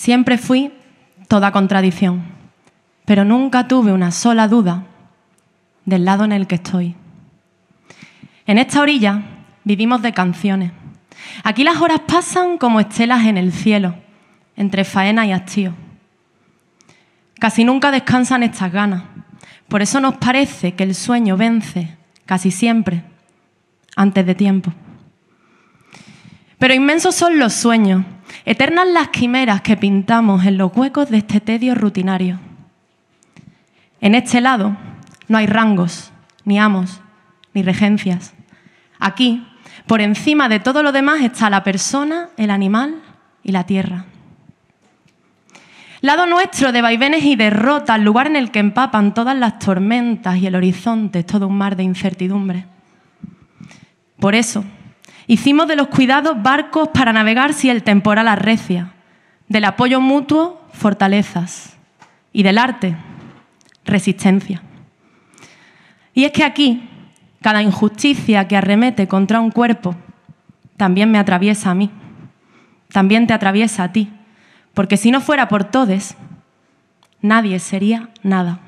Siempre fui toda contradicción, pero nunca tuve una sola duda del lado en el que estoy. En esta orilla vivimos de canciones. Aquí las horas pasan como estelas en el cielo, entre faena y hastío. Casi nunca descansan estas ganas. Por eso nos parece que el sueño vence casi siempre antes de tiempo. Pero inmensos son los sueños Eternas las quimeras que pintamos en los huecos de este tedio rutinario. En este lado no hay rangos, ni amos, ni regencias. Aquí, por encima de todo lo demás, está la persona, el animal y la tierra. Lado nuestro de vaivenes y derrotas, lugar en el que empapan todas las tormentas y el horizonte es todo un mar de incertidumbre. Por eso, Hicimos de los cuidados barcos para navegar si el temporal arrecia, del apoyo mutuo fortalezas y del arte resistencia. Y es que aquí, cada injusticia que arremete contra un cuerpo también me atraviesa a mí, también te atraviesa a ti, porque si no fuera por todes, nadie sería nada.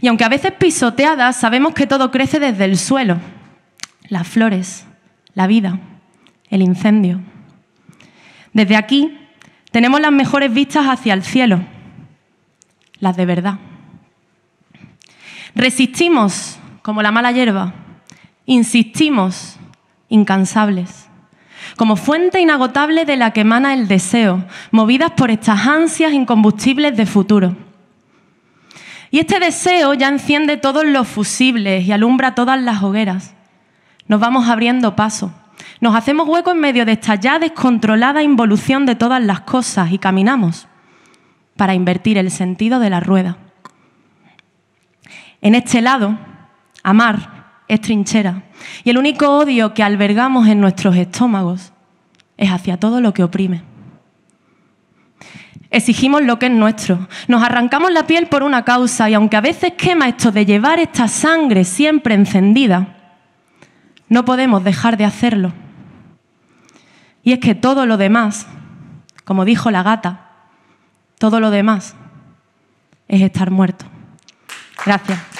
Y aunque a veces pisoteadas, sabemos que todo crece desde el suelo. Las flores, la vida, el incendio. Desde aquí tenemos las mejores vistas hacia el cielo, las de verdad. Resistimos como la mala hierba, insistimos incansables como fuente inagotable de la que emana el deseo, movidas por estas ansias incombustibles de futuro. Y este deseo ya enciende todos los fusibles y alumbra todas las hogueras. Nos vamos abriendo paso. Nos hacemos hueco en medio de esta ya descontrolada involución de todas las cosas y caminamos para invertir el sentido de la rueda. En este lado, amar es trinchera y el único odio que albergamos en nuestros estómagos es hacia todo lo que oprime. Exigimos lo que es nuestro, nos arrancamos la piel por una causa y aunque a veces quema esto de llevar esta sangre siempre encendida, no podemos dejar de hacerlo. Y es que todo lo demás, como dijo la gata, todo lo demás es estar muerto. Gracias.